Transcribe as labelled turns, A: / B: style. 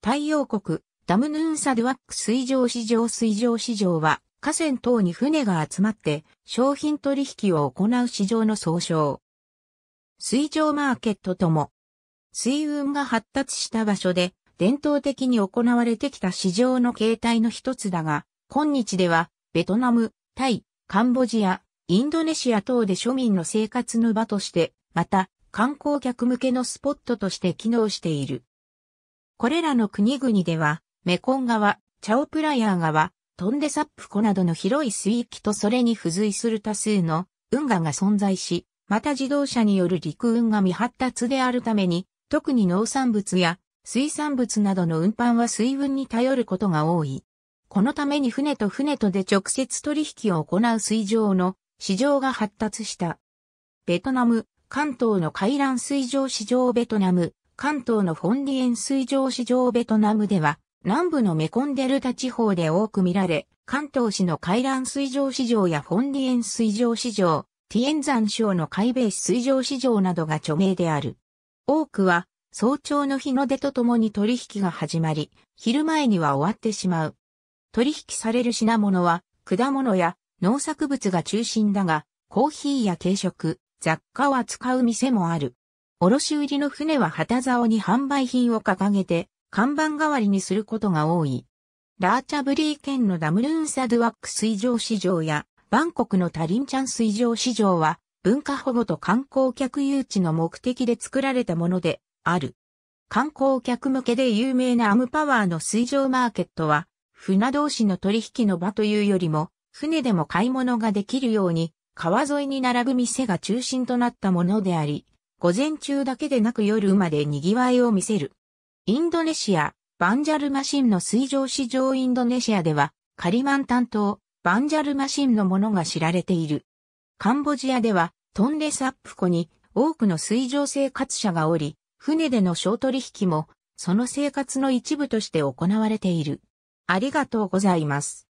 A: 太陽国、ダムヌーンサドワック水上市場水上市場は、河川等に船が集まって商品取引を行う市場の総称。水上マーケットとも、水運が発達した場所で伝統的に行われてきた市場の形態の一つだが、今日ではベトナム、タイ、カンボジア、インドネシア等で庶民の生活の場として、また観光客向けのスポットとして機能している。これらの国々では、メコン川、チャオプラヤー川、トンデサップ湖などの広い水域とそれに付随する多数の運河が存在し、また自動車による陸運が未発達であるために、特に農産物や水産物などの運搬は水運に頼ることが多い。このために船と船とで直接取引を行う水上の市場が発達した。ベトナム、関東の海岸水上市場ベトナム、関東のフォンディエン水上市場ベトナムでは、南部のメコンデルタ地方で多く見られ、関東市の海岸水上市場やフォンディエン水上市場、ティエンザン省の海米市水上市場などが著名である。多くは、早朝の日の出とともに取引が始まり、昼前には終わってしまう。取引される品物は、果物や農作物が中心だが、コーヒーや軽食、雑貨を扱う店もある。卸売の船は旗竿に販売品を掲げて、看板代わりにすることが多い。ラーチャブリー県のダムルーンサドゥワック水上市場や、バンコクのタリンチャン水上市場は、文化保護と観光客誘致の目的で作られたものである。観光客向けで有名なアムパワーの水上マーケットは、船同士の取引の場というよりも、船でも買い物ができるように、川沿いに並ぶ店が中心となったものであり、午前中だけでなく夜まで賑わいを見せる。インドネシア、バンジャルマシンの水上市場インドネシアでは、カリマン担当、バンジャルマシンのものが知られている。カンボジアでは、トンレサップ湖に多くの水上生活者がおり、船での小取引も、その生活の一部として行われている。ありがとうございます。